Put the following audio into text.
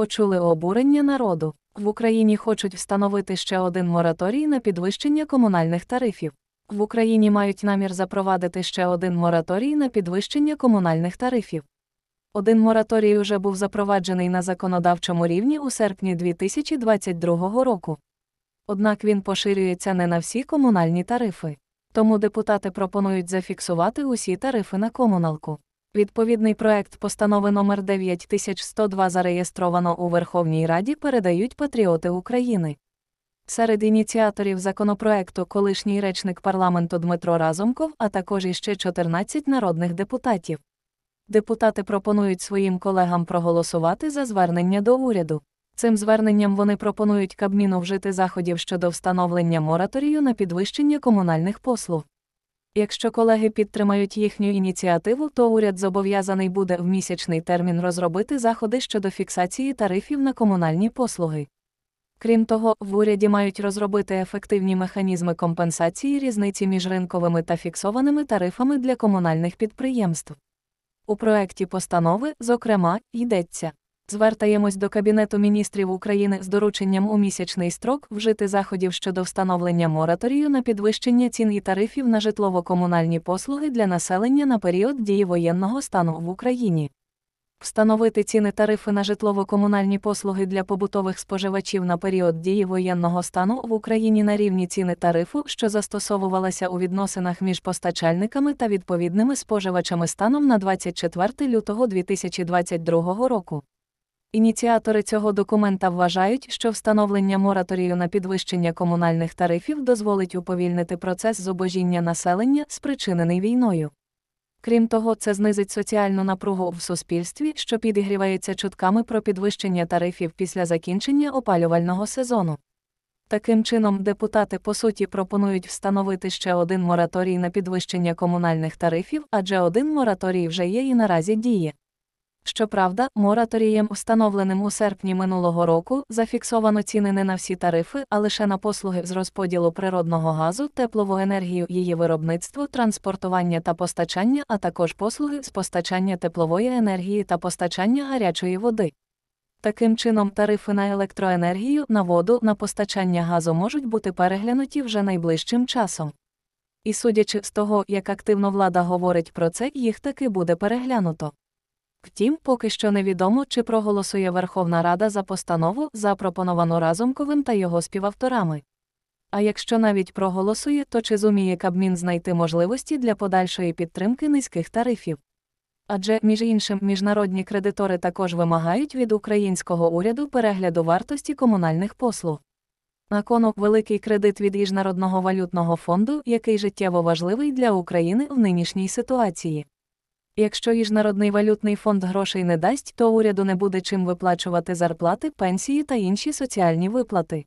почули обурення народу. В Україні хочуть встановити ще один мораторій на підвищення комунальних тарифів. В Україні мають намір запровадити ще один мораторій на підвищення комунальних тарифів. Один мораторій уже був запроваджений на законодавчому рівні у серпні 2022 року. Однак він поширюється не на всі комунальні тарифи. Тому депутати пропонують зафіксувати усі тарифи на комуналку. Відповідний проект постанови номер 9102 зареєстровано у Верховній Раді передають патріоти України. Серед ініціаторів законопроекту колишній речник парламенту Дмитро Разумков, а також іще 14 народних депутатів. Депутати пропонують своїм колегам проголосувати за звернення до уряду. Цим зверненням вони пропонують Кабміну вжити заходів щодо встановлення мораторію на підвищення комунальних послуг. Якщо колеги підтримають їхню ініціативу, то уряд зобов'язаний буде в місячний термін розробити заходи щодо фіксації тарифів на комунальні послуги. Крім того, в уряді мають розробити ефективні механізми компенсації різниці між ринковими та фіксованими тарифами для комунальних підприємств. У проєкті постанови, зокрема, йдеться. Звертаємось до Кабінету міністрів України з дорученням у місячний строк вжити заходів щодо встановлення мораторію на підвищення цін і тарифів на житлово-комунальні послуги для населення на період дії воєнного стану в Україні. Встановити ціни тарифи на житлово-комунальні послуги для побутових споживачів на період дії воєнного стану в Україні на рівні ціни тарифу, що застосовувалася у відносинах між постачальниками та відповідними споживачами станом на 24 лютого 2022 року. Ініціатори цього документа вважають, що встановлення мораторію на підвищення комунальних тарифів дозволить уповільнити процес зубожіння населення, спричинений війною. Крім того, це знизить соціальну напругу в суспільстві, що підігрівається чутками про підвищення тарифів після закінчення опалювального сезону. Таким чином, депутати по суті пропонують встановити ще один мораторій на підвищення комунальних тарифів, адже один мораторій вже є і наразі діє. Щоправда, мораторієм, встановленим у серпні минулого року, зафіксовано ціни не на всі тарифи, а лише на послуги з розподілу природного газу, теплову енергію, її виробництво, транспортування та постачання, а також послуги з постачання теплової енергії та постачання гарячої води. Таким чином, тарифи на електроенергію, на воду, на постачання газу можуть бути переглянуті вже найближчим часом. І судячи з того, як активно влада говорить про це, їх таки буде переглянуто. Втім, поки що невідомо, чи проголосує Верховна Рада за постанову, запропоновану Разумковим та його співавторами. А якщо навіть проголосує, то чи зуміє Кабмін знайти можливості для подальшої підтримки низьких тарифів? Адже, між іншим, міжнародні кредитори також вимагають від українського уряду перегляду вартості комунальних послуг. На конок великий кредит від Іжнародного валютного фонду, який життєво важливий для України в нинішній ситуації. Якщо Міжнародний валютний фонд грошей не дасть, то уряду не буде чим виплачувати зарплати, пенсії та інші соціальні виплати.